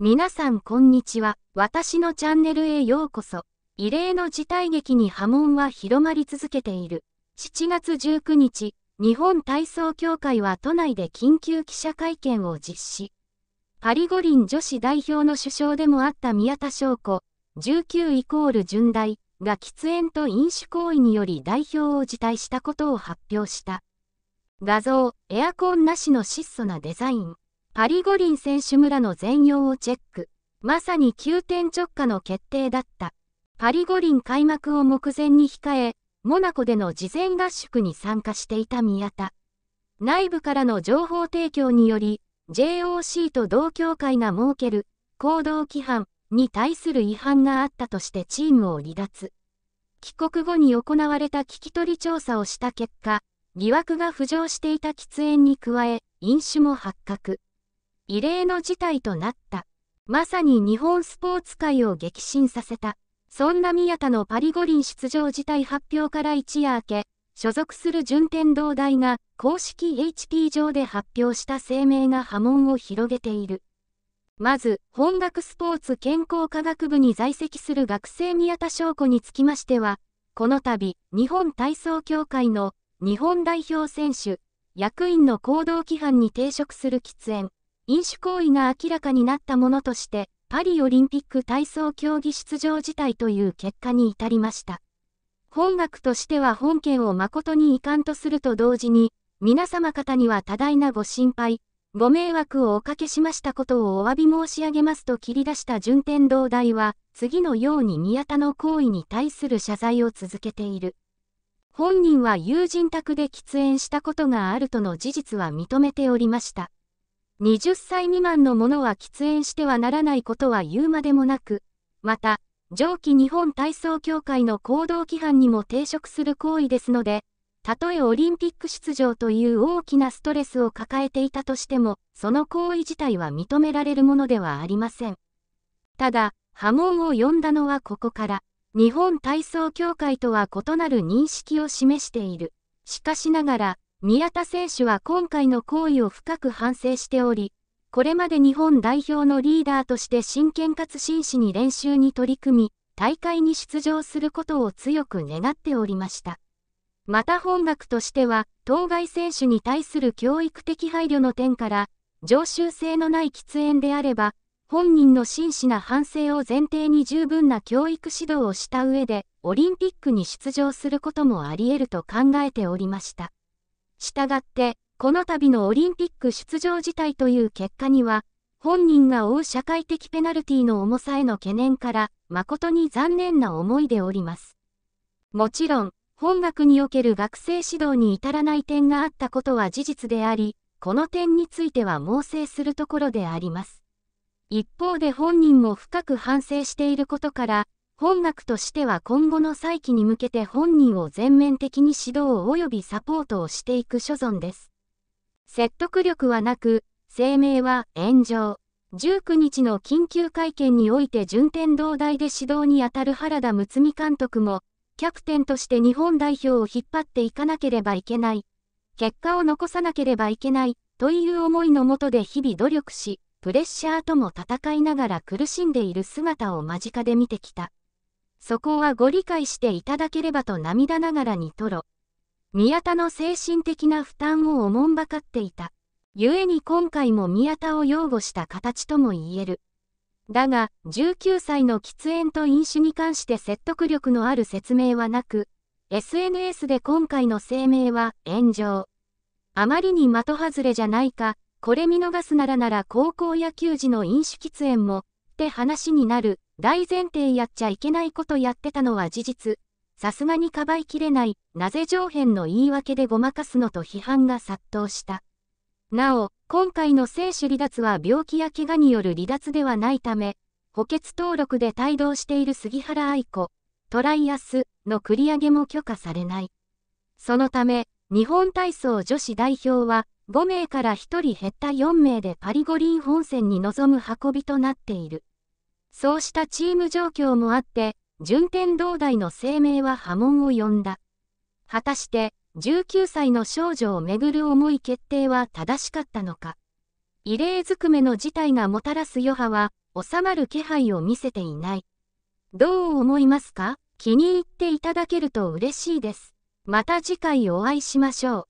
皆さんこんにちは。私のチャンネルへようこそ。異例の事態劇に波紋は広まり続けている。7月19日、日本体操協会は都内で緊急記者会見を実施。パリ五輪女子代表の首相でもあった宮田翔子、19イコール順大が喫煙と飲酒行為により代表を辞退したことを発表した。画像、エアコンなしの質素なデザイン。パリ五輪選手村の全容をチェック。まさに急転直下の決定だった。パリ五輪開幕を目前に控え、モナコでの事前合宿に参加していた宮田。内部からの情報提供により、JOC と同協会が設ける行動規範に対する違反があったとしてチームを離脱。帰国後に行われた聞き取り調査をした結果、疑惑が浮上していた喫煙に加え、飲酒も発覚。異例の事態となった。まさに日本スポーツ界を激震させた。そんな宮田のパリ五輪出場辞退発表から一夜明け、所属する順天堂大が公式 HP 上で発表した声明が波紋を広げている。まず、本学スポーツ健康科学部に在籍する学生宮田翔子につきましては、この度、日本体操協会の日本代表選手、役員の行動規範に抵触する喫煙、飲酒行為が明らかになったものとして、パリオリンピック体操競技出場辞退という結果に至りました。本学としては本件を誠に遺憾とすると同時に、皆様方には多大なご心配、ご迷惑をおかけしましたことをお詫び申し上げますと切り出した順天堂大は、次のように宮田の行為に対する謝罪を続けている。本人は友人宅で喫煙したことがあるとの事実は認めておりました。20歳未満の者は喫煙してはならないことは言うまでもなく、また、上記日本体操協会の行動規範にも抵触する行為ですので、たとえオリンピック出場という大きなストレスを抱えていたとしても、その行為自体は認められるものではありません。ただ、波紋を呼んだのはここから、日本体操協会とは異なる認識を示している。しかしながら、宮田選手は今回の行為を深く反省しており、これまで日本代表のリーダーとして真剣かつ真摯に練習に取り組み、大会に出場することを強く願っておりました。また本学としては、当該選手に対する教育的配慮の点から、常習性のない喫煙であれば、本人の真摯な反省を前提に十分な教育指導をした上で、オリンピックに出場することもあり得ると考えておりました。したがって、この度のオリンピック出場辞退という結果には、本人が負う社会的ペナルティの重さへの懸念から、誠に残念な思いでおります。もちろん、本学における学生指導に至らない点があったことは事実であり、この点については猛省するところであります。一方で本人も深く反省していることから、本学としては今後の再起に向けて本人を全面的に指導及びサポートをしていく所存です。説得力はなく、声明は炎上。19日の緊急会見において順天堂大で指導にあたる原田睦美監督も、キャプテンとして日本代表を引っ張っていかなければいけない。結果を残さなければいけない、という思いのもとで日々努力し、プレッシャーとも戦いながら苦しんでいる姿を間近で見てきた。そこはご理解していただければと涙ながらに吐露。宮田の精神的な負担をおもんばかっていた。故に今回も宮田を擁護した形とも言える。だが、19歳の喫煙と飲酒に関して説得力のある説明はなく、SNS で今回の声明は炎上。あまりに的外れじゃないか、これ見逃すならなら高校野球時の飲酒喫煙も、って話になる、大前提やっちゃいけないことやってたのは事実。さすがにかばいきれない、なぜ上辺の言い訳でごまかすのと批判が殺到した。なお、今回の選手離脱は病気や怪我による離脱ではないため、補欠登録で帯同している杉原愛子、トライアスの繰り上げも許可されない。そのため、日本体操女子代表は、5名から1人減った4名でパリ五輪本戦に臨む運びとなっている。そうしたチーム状況もあって、順天堂大の声明は波紋を呼んだ。果たして、19歳の少女をめぐる重い決定は正しかったのか。異例ずくめの事態がもたらす余波は、収まる気配を見せていない。どう思いますか気に入っていただけると嬉しいです。また次回お会いしましょう。